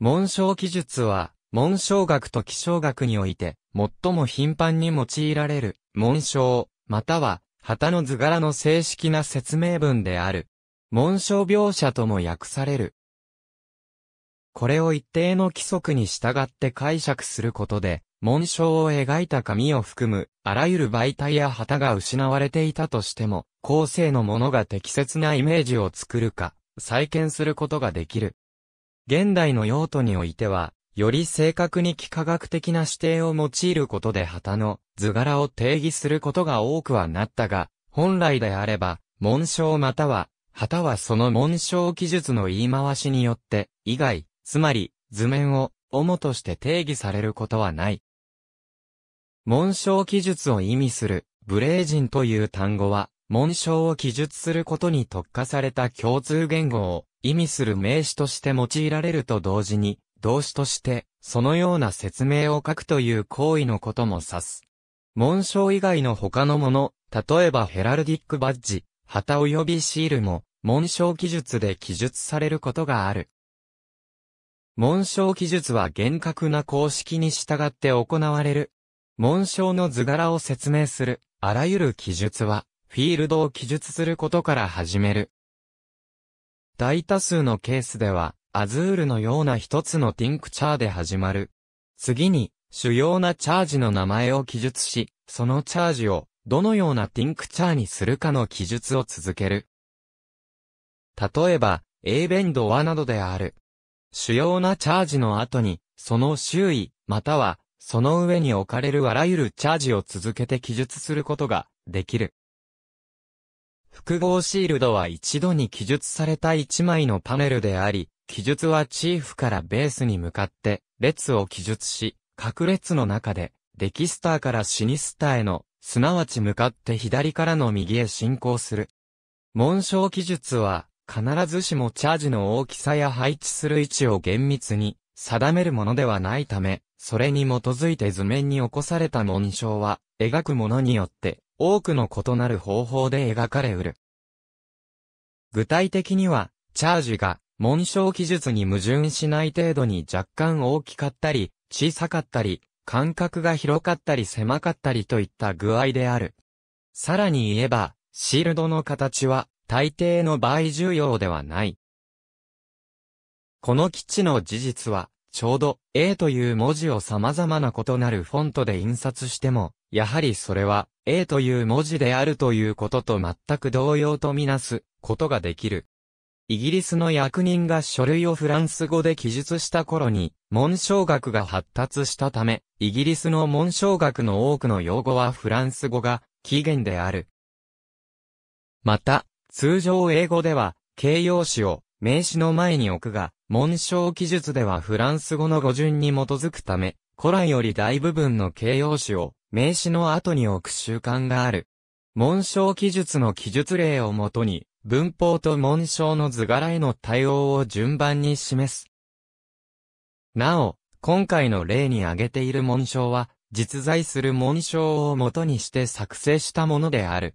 紋章記述は、紋章学と気象学において、最も頻繁に用いられる、紋章、または、旗の図柄の正式な説明文である。紋章描写とも訳される。これを一定の規則に従って解釈することで、紋章を描いた紙を含む、あらゆる媒体や旗が失われていたとしても、後世のものが適切なイメージを作るか、再建することができる。現代の用途においては、より正確に幾何学的な指定を用いることで旗の図柄を定義することが多くはなったが、本来であれば、紋章または、旗はその紋章記述の言い回しによって、以外、つまり、図面を、主として定義されることはない。紋章記述を意味する、ブレーンという単語は、紋章を記述することに特化された共通言語を、意味する名詞として用いられると同時に、動詞として、そのような説明を書くという行為のことも指す。紋章以外の他のもの、例えばヘラルディックバッジ、旗及びシールも、紋章記述で記述されることがある。紋章記述は厳格な公式に従って行われる。紋章の図柄を説明する、あらゆる記述は、フィールドを記述することから始める。大多数のケースでは、アズールのような一つのティンクチャーで始まる。次に、主要なチャージの名前を記述し、そのチャージを、どのようなティンクチャーにするかの記述を続ける。例えば、A ベンドはなどである。主要なチャージの後に、その周囲、または、その上に置かれるあらゆるチャージを続けて記述することができる。複合シールドは一度に記述された一枚のパネルであり、記述はチーフからベースに向かって列を記述し、各列の中でデキスターからシニスターへの、すなわち向かって左からの右へ進行する。紋章記述は必ずしもチャージの大きさや配置する位置を厳密に定めるものではないため、それに基づいて図面に起こされた紋章は、描くものによって、多くの異なる方法で描かれうる。具体的には、チャージが、紋章記述に矛盾しない程度に若干大きかったり、小さかったり、間隔が広かったり狭かったりといった具合である。さらに言えば、シールドの形は、大抵の場合重要ではない。この基地の事実は、ちょうど A という文字を様々な異なるフォントで印刷しても、やはりそれは A という文字であるということと全く同様とみなすことができる。イギリスの役人が書類をフランス語で記述した頃に、文章学が発達したため、イギリスの文章学の多くの用語はフランス語が起源である。また、通常英語では、形容詞を名詞の前に置くが、紋章記述ではフランス語の語順に基づくため、古来より大部分の形容詞を名詞の後に置く習慣がある。紋章記述の記述例をもとに、文法と紋章の図柄への対応を順番に示す。なお、今回の例に挙げている紋章は、実在する紋章をもとにして作成したものである。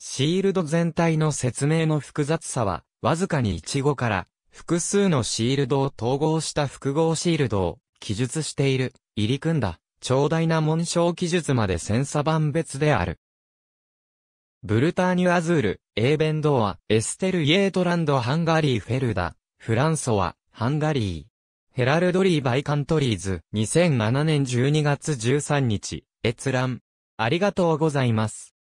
シールド全体の説明の複雑さは、わずかに1語から複数のシールドを統合した複合シールドを記述している、入り組んだ、長大な紋章記述まで千差万別である。ブルターニュ・アズール、エーベンドア、エステル・イエートランド・ハンガリー・フェルダ、フランソワ、ハンガリー。ヘラルドリー・バイ・カントリーズ、2007年12月13日、閲覧。ありがとうございます。